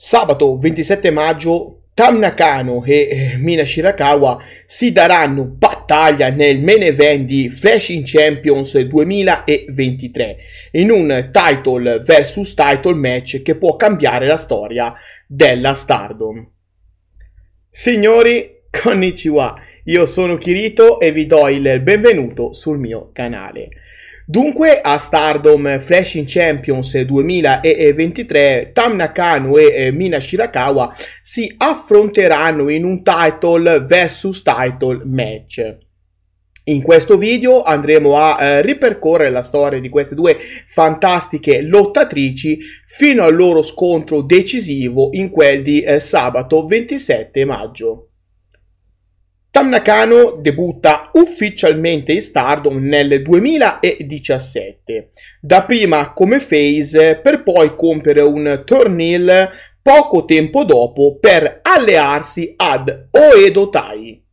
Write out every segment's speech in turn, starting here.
Sabato 27 maggio Tam Nakano e eh, Mina Shirakawa si daranno battaglia nel main event di Flash Champions 2023 in un title vs title match che può cambiare la storia della Stardom. Signori, konnichiwa, io sono Kirito e vi do il benvenuto sul mio canale. Dunque a Stardom Flashing Champions 2023 Tam Nakano e eh, Mina Shirakawa si affronteranno in un title vs title match. In questo video andremo a eh, ripercorrere la storia di queste due fantastiche lottatrici fino al loro scontro decisivo in quel di eh, sabato 27 maggio. Tam Nakano debutta ufficialmente in Stardom nel 2017, dapprima come face per poi compiere un turnil poco tempo dopo per allearsi ad Oedo Tai.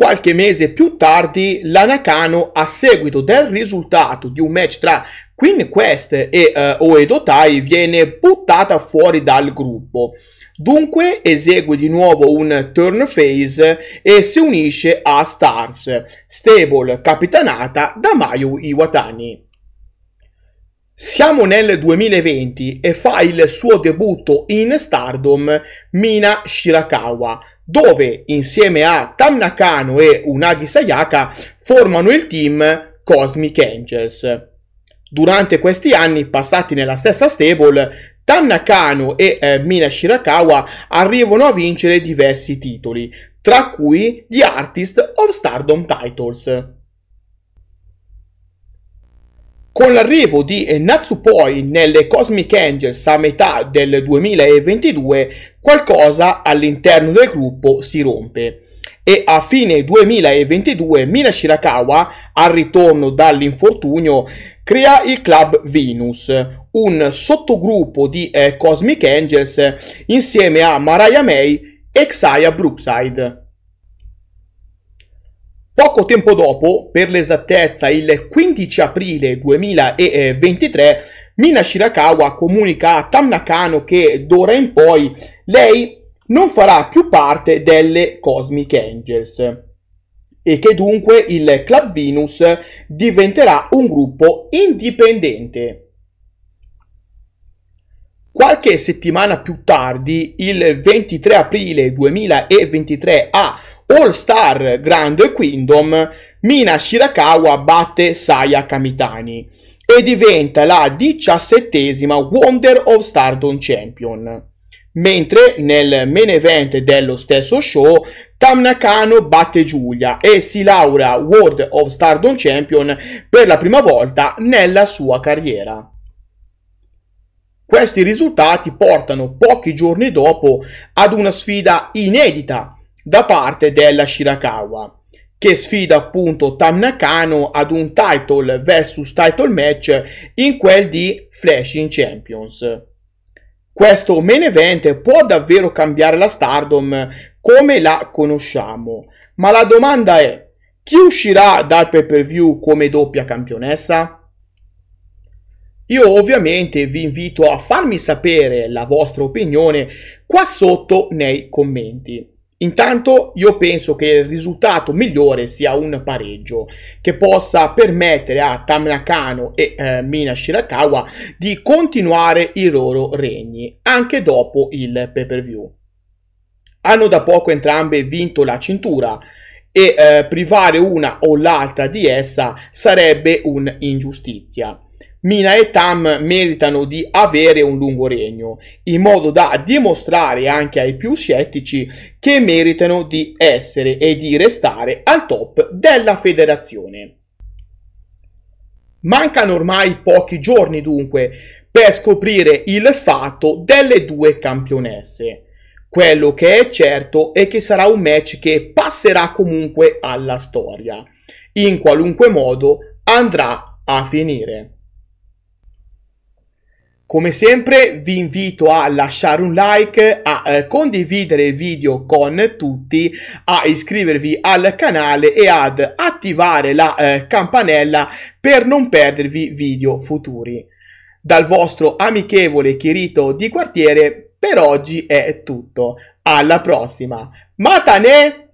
Qualche mese più tardi, la Nakano, a seguito del risultato di un match tra Queen Quest e eh, Oedo Tai, viene buttata fuori dal gruppo. Dunque esegue di nuovo un turn face e si unisce a Stars, stable capitanata da Mayu Iwatani. Siamo nel 2020 e fa il suo debutto in Stardom Mina Shirakawa, dove insieme a Tam Nakano e Unagi Sayaka formano il team Cosmic Angels. Durante questi anni passati nella stessa stable, Tam Nakano e eh, Mina Shirakawa arrivano a vincere diversi titoli, tra cui gli Artist of Stardom Titles. Con l'arrivo di Natsupoi nelle Cosmic Angels a metà del 2022, qualcosa all'interno del gruppo si rompe e a fine 2022 Mina Shirakawa, al ritorno dall'infortunio, crea il Club Venus, un sottogruppo di eh, Cosmic Angels insieme a Mariah May e Xaya Brookside. Poco tempo dopo, per l'esattezza il 15 aprile 2023, Mina Shirakawa comunica a Tam Nakano che d'ora in poi lei non farà più parte delle Cosmic Angels e che dunque il Club Venus diventerà un gruppo indipendente. Qualche settimana più tardi, il 23 aprile 2023, a All Star Grand Kingdom, Mina Shirakawa batte Saya Kamitani e diventa la diciassettesima Wonder of Stardom Champion. Mentre nel main event dello stesso show, Tam Nakano batte Giulia e si laurea World of Stardom Champion per la prima volta nella sua carriera. Questi risultati portano pochi giorni dopo ad una sfida inedita da parte della Shirakawa che sfida appunto Tam Nakano ad un title versus title match in quel di Flashing Champions. Questo main event può davvero cambiare la Stardom come la conosciamo, ma la domanda è chi uscirà dal pay per view come doppia campionessa? Io ovviamente vi invito a farmi sapere la vostra opinione qua sotto nei commenti. Intanto io penso che il risultato migliore sia un pareggio che possa permettere a Tamnakano e eh, Mina Shirakawa di continuare i loro regni anche dopo il pay per view. Hanno da poco entrambe vinto la cintura e eh, privare una o l'altra di essa sarebbe un'ingiustizia. Mina e Tam meritano di avere un lungo regno, in modo da dimostrare anche ai più scettici che meritano di essere e di restare al top della federazione. Mancano ormai pochi giorni dunque per scoprire il fatto delle due campionesse. Quello che è certo è che sarà un match che passerà comunque alla storia. In qualunque modo andrà a finire. Come sempre vi invito a lasciare un like, a eh, condividere il video con tutti, a iscrivervi al canale e ad attivare la eh, campanella per non perdervi video futuri. Dal vostro amichevole Chirito di quartiere per oggi è tutto. Alla prossima. Matane!